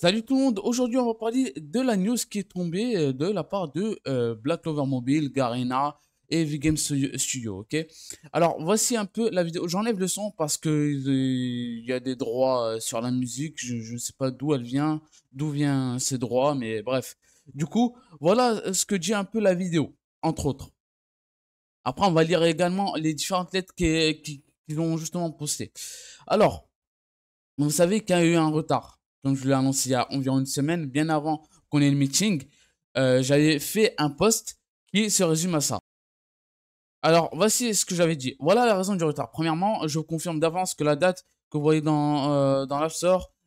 Salut tout le monde, aujourd'hui on va parler de la news qui est tombée euh, de la part de euh, Black Clover Mobile, Garena et v Studio, ok Alors voici un peu la vidéo, j'enlève le son parce que il y a des droits euh, sur la musique, je ne sais pas d'où elle vient, d'où vient ces droits, mais bref. Du coup, voilà ce que dit un peu la vidéo, entre autres. Après on va lire également les différentes lettres qu'ils qui, ont justement posté Alors, vous savez qu'il y a eu un retard donc je l'ai annoncé il y a environ une semaine, bien avant qu'on ait le meeting, euh, j'avais fait un post qui se résume à ça. Alors, voici ce que j'avais dit. Voilà la raison du retard. Premièrement, je confirme d'avance que la date que vous voyez dans, euh, dans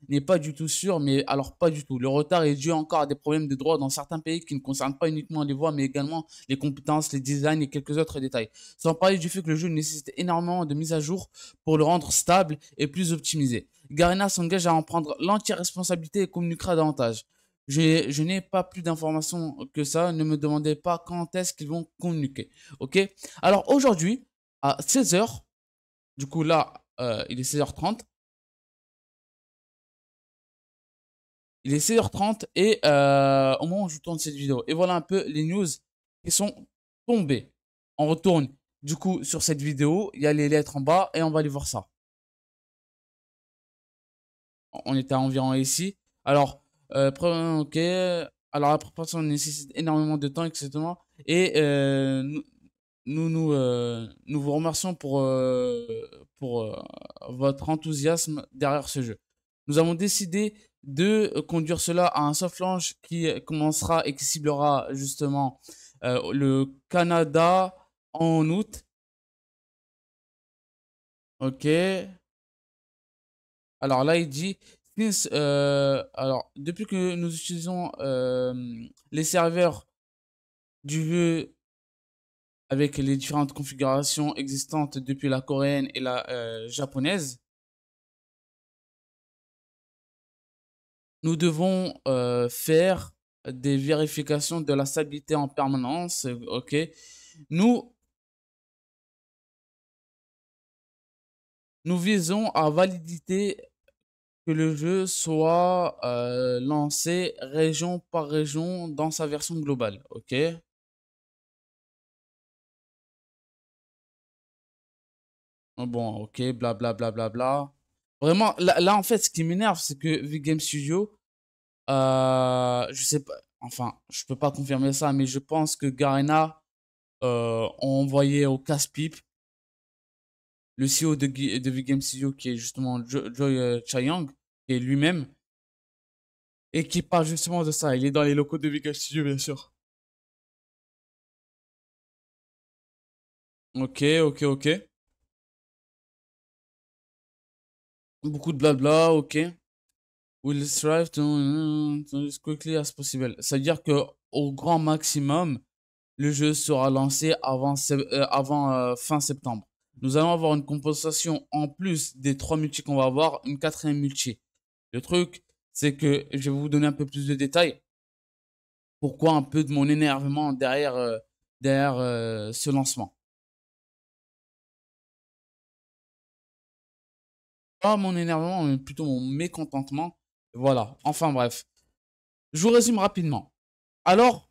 n'est pas du tout sûre, mais alors pas du tout. Le retard est dû encore à des problèmes de droit dans certains pays qui ne concernent pas uniquement les voix, mais également les compétences, les designs et quelques autres détails. Sans parler du fait que le jeu nécessite énormément de mises à jour pour le rendre stable et plus optimisé. Garena s'engage à en prendre l'entière responsabilité et communiquera davantage. Je, n'ai pas plus d'informations que ça. Ne me demandez pas quand est-ce qu'ils vont communiquer. Ok Alors aujourd'hui, à 16h, du coup là, euh, il est 16h30. Il est 16h30 et euh, au moment où je tourne cette vidéo. Et voilà un peu les news qui sont tombées. On retourne du coup sur cette vidéo. Il y a les lettres en bas et on va aller voir ça on était à environ ici. Alors, euh, ok. Alors, la préparation nécessite énormément de temps, exactement. Et euh, nous, euh, nous, vous remercions pour, pour votre enthousiasme derrière ce jeu. Nous avons décidé de conduire cela à un soft launch qui commencera et qui ciblera justement le Canada en août. Ok. Alors là, il dit euh, alors, depuis que nous utilisons euh, les serveurs du jeu avec les différentes configurations existantes depuis la coréenne et la euh, japonaise, nous devons faire des vérifications de la stabilité en permanence. Ok, nous nous visons à valider le jeu soit euh, lancé région par région dans sa version globale, ok ah Bon, ok, bla Bla, bla, bla, bla, Vraiment, là, en fait, ce qui m'énerve, c'est que VGame Game Studio, euh, je sais pas, enfin, je peux pas confirmer ça, mais je pense que Garena euh, ont envoyé au casse-pipe le CEO de, de Game Studio, qui est justement Joy euh, Chayang, lui-même, et qui parle justement de ça. Il est dans les locaux de Vega Studio, bien sûr. Ok, ok, ok. Beaucoup de blabla, ok. Will strive to euh, euh, euh, as quickly as possible. C'est-à-dire que au grand maximum, le jeu sera lancé avant, avant fin septembre. Nous allons avoir une compensation en plus des trois multi qu'on va avoir, une quatrième multi. Le truc, c'est que je vais vous donner un peu plus de détails. Pourquoi un peu de mon énervement derrière, euh, derrière euh, ce lancement Pas mon énervement, mais plutôt mon mécontentement. Voilà, enfin bref. Je vous résume rapidement. Alors,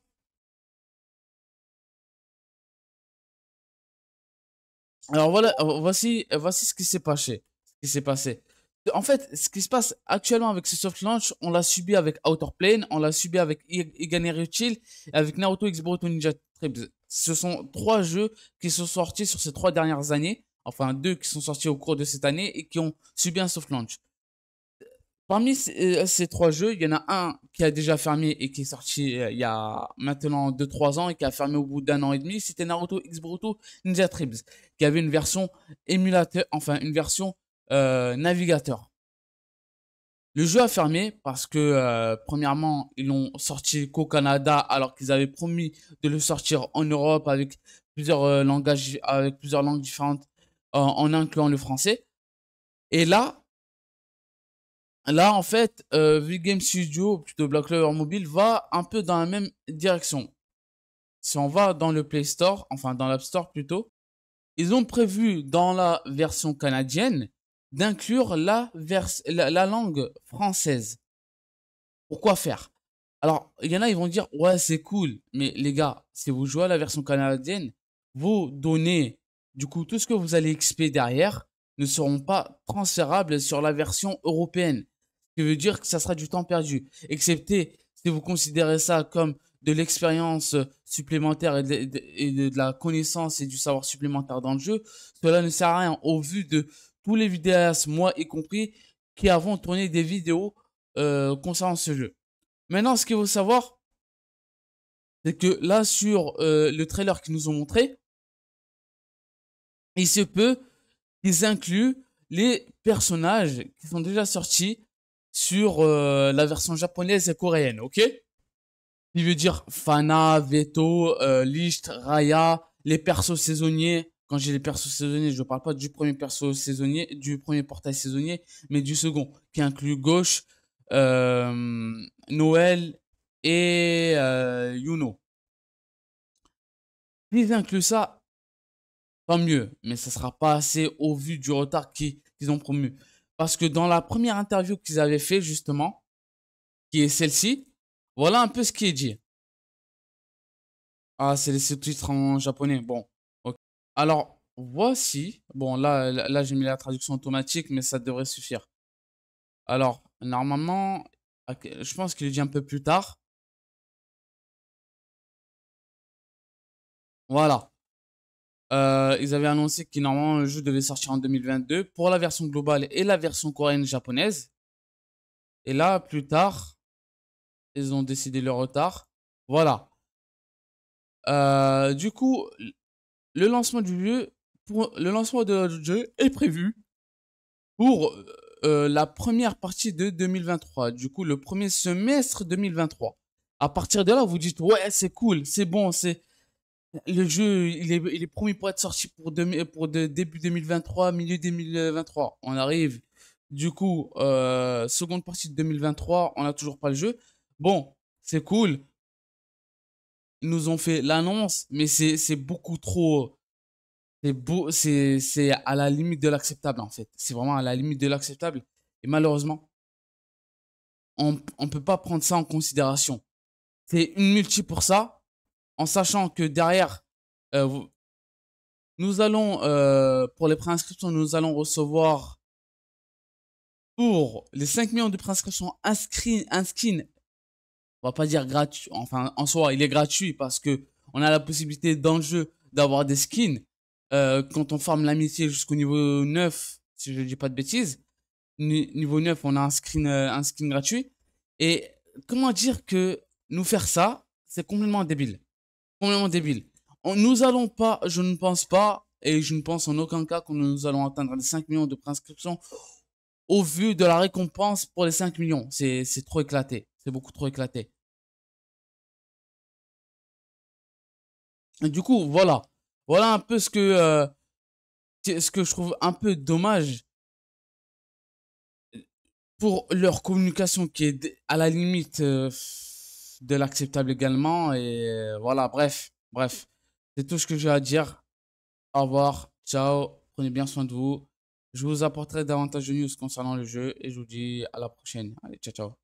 Alors voilà, voici, voici ce qui s'est passé. Ce qui s'est passé en fait, ce qui se passe actuellement avec ce soft launch, on l'a subi avec Outer Plane, on l'a subi avec Iganer Chill, et avec Naruto X Boruto Ninja Tribes. Ce sont trois jeux qui sont sortis sur ces trois dernières années, enfin deux qui sont sortis au cours de cette année et qui ont subi un soft launch. Parmi ces, euh, trois jeux, il y en a un qui a déjà fermé et qui est sorti euh, il y a maintenant 2-3 ans et qui a fermé au bout d'un an et demi. C'était Naruto X Boruto Ninja Tribes, qui avait une version émulateur, enfin une version euh, navigateur. Le jeu a fermé parce que, euh, premièrement, ils l'ont sorti qu'au Canada alors qu'ils avaient promis de le sortir en Europe avec plusieurs, euh, langages, avec plusieurs langues différentes en incluant le français. Et là, là en fait, V-Game Studio, plutôt Black Clover Mobile, va un peu dans la même direction. Si on va dans le Play Store, enfin dans l'App Store plutôt, ils ont prévu dans la version canadienne d'inclure la, la, langue française. Pourquoi faire Alors, il y en a, ils vont dire, ouais, c'est cool, mais les gars, si vous jouez à la version canadienne, vos données, du coup, tout ce que vous allez XP derrière, ne seront pas transférables sur la version européenne. Ce qui veut dire que ça sera du temps perdu, excepté si vous considérez ça comme de l'expérience supplémentaire et de, de la connaissance et du savoir supplémentaire dans le jeu, cela ne sert à rien au vu de tous les vidéastes, moi y compris, qui avons tourné des vidéos euh, concernant ce jeu. Maintenant, ce qu'il faut savoir, c'est que là, sur euh, le trailer qu'ils nous ont montré, il se peut qu'ils incluent les personnages qui sont déjà sortis sur euh, la version japonaise et coréenne, ok Il veut dire Fana, Veto, Licht, Raya, les persos saisonniers, quand j'ai les persos saisonniers, je ne parle pas du premier perso saisonnier, du premier portail saisonnier, mais du second, qui inclut Gauche, euh, Noël et euh, Yuno. S'ils incluent ça, pas mieux, mais ça ne sera pas assez au vu du retard qu'ils ont promu. Parce que dans la première interview qu'ils avaient fait, justement, qui est celle-ci, voilà un peu ce qui est dit. Ah, c'est les sous-titres en japonais. Bon, alors, voici. Bon, là, là j'ai mis la traduction automatique, mais ça devrait suffire. Alors, normalement, je pense qu'il dit un peu plus tard. Voilà. Euh, ils avaient annoncé que normalement le jeu devait sortir en 2022 pour la version globale et la version coréenne japonaise. Et là, plus tard, ils ont décidé le retard. Voilà. Euh, du coup, le lancement du jeu, le lancement de est prévu pour euh, la première partie de 2023. Du coup, le premier semestre 2023. À partir de là, vous dites ouais, c'est cool, c'est bon, c'est le jeu, il est, promis pour être sorti pour, pour début 2023, milieu 2023. On arrive. Du coup, euh, seconde partie de 2023, on n'a toujours pas le jeu. Bon, c'est cool nous ont fait l'annonce, mais c'est beaucoup trop. C'est beau, c'est à la limite de l'acceptable en fait. C'est vraiment à la limite de l'acceptable. Et malheureusement, on ne peut pas prendre ça en considération. C'est une multi pour ça, en sachant que derrière, euh, nous allons, euh, pour les préinscriptions, nous allons recevoir pour les 5 millions de préinscriptions un, un skin on va pas dire gratuit, enfin en soi il est gratuit parce que on a la possibilité dans le jeu d'avoir des skins euh, quand on forme l'amitié jusqu'au niveau 9, si je dis pas de bêtises, niveau 9 on a un skin, euh, un skin gratuit. Et comment dire que nous faire ça, c'est complètement débile. Complètement débile. nous allons pas, je ne pense pas, et je ne pense en aucun cas que nous allons atteindre les 5 millions de prescriptions au vu de la récompense pour les 5 millions. C'est trop éclaté. C'est beaucoup trop éclaté. du coup, voilà. Voilà un peu ce que, euh, ce que je trouve un peu dommage pour leur communication qui est à la limite euh, de l'acceptable également. Et euh, voilà, bref, bref. C'est tout ce que j'ai à dire. Au revoir, ciao, prenez bien soin de vous. Je vous apporterai davantage de news concernant le jeu et je vous dis à la prochaine. Allez, ciao, ciao.